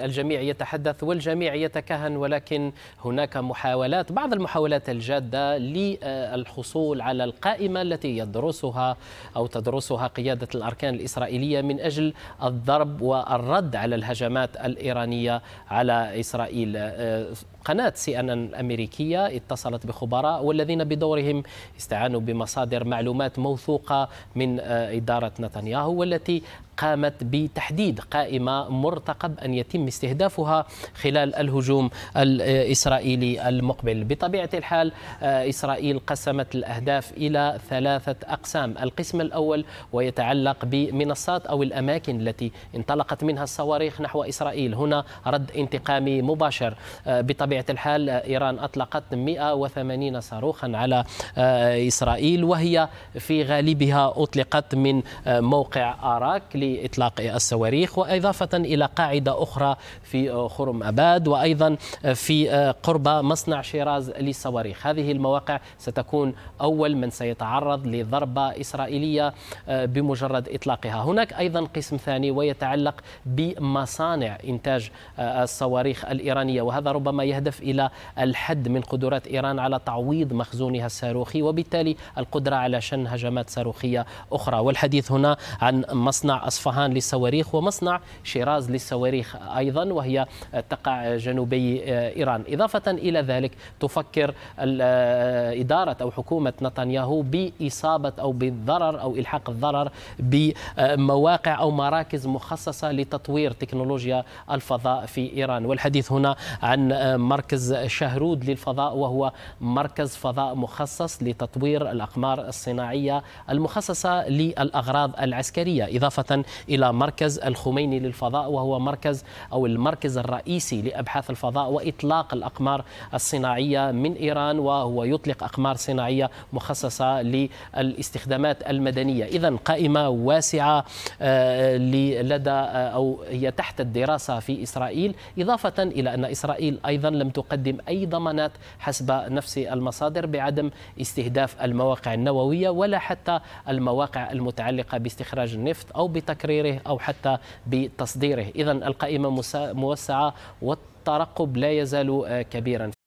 الجميع يتحدث والجميع يتكهن ولكن هناك محاولات بعض المحاولات الجاده للحصول على القائمه التي يدرسها او تدرسها قياده الاركان الاسرائيليه من اجل الضرب والرد على الهجمات الايرانيه على اسرائيل قناة سي ان ان الأمريكية اتصلت بخبراء والذين بدورهم استعانوا بمصادر معلومات موثوقة من آه، إدارة نتنياهو والتي قامت بتحديد قائمة مرتقب أن يتم استهدافها خلال الهجوم الإسرائيلي المقبل بطبيعة الحال آه، إسرائيل قسمت الأهداف إلى ثلاثة أقسام القسم الأول ويتعلق بمنصات أو الأماكن التي انطلقت منها الصواريخ نحو إسرائيل هنا رد انتقامي مباشر آه، بطبيعة بطبيعة الحال إيران أطلقت 180 صاروخا على آه، إسرائيل وهي في غالبها أطلقت من آه، موقع آراك لإطلاق الصواريخ وإضافة إلى قاعدة أخرى في آه، خرم أباد وأيضا في قرب مصنع شيراز للصواريخ هذه المواقع ستكون أول من سيتعرض لضربة إسرائيلية بمجرد إطلاقها هناك أيضا قسم ثاني ويتعلق بمصانع إنتاج الصواريخ الإيرانية وهذا ربما يهدف الهدف إلى الحد من قدرات إيران على تعويض مخزونها الصاروخي وبالتالي القدرة على شن هجمات صاروخية أخرى والحديث هنا عن مصنع أصفهان للصواريخ ومصنع شيراز للصواريخ أيضا وهي تقع جنوبي إيران إضافة إلى ذلك تفكر إدارة أو حكومة نتنياهو بإصابة أو بالضرر أو إلحاق الضرر بمواقع أو مراكز مخصصة لتطوير تكنولوجيا الفضاء في إيران والحديث هنا عن مركز شهرود للفضاء وهو مركز فضاء مخصص لتطوير الأقمار الصناعية المخصصة للأغراض العسكرية إضافة إلى مركز الخميني للفضاء وهو مركز أو المركز الرئيسي لأبحاث الفضاء وإطلاق الأقمار الصناعية من إيران وهو يطلق أقمار صناعية مخصصة للاستخدامات المدنية إذا قائمة واسعة آه، لدى آه، أو هي تحت الدراسة في إسرائيل إضافة إلى أن إسرائيل أيضا لم لم تقدم أي ضمانات حسب نفس المصادر بعدم استهداف المواقع النووية ولا حتى المواقع المتعلقة باستخراج النفط أو بتكريره أو حتى بتصديره إذا القائمة موسعة والترقب لا يزال كبيرا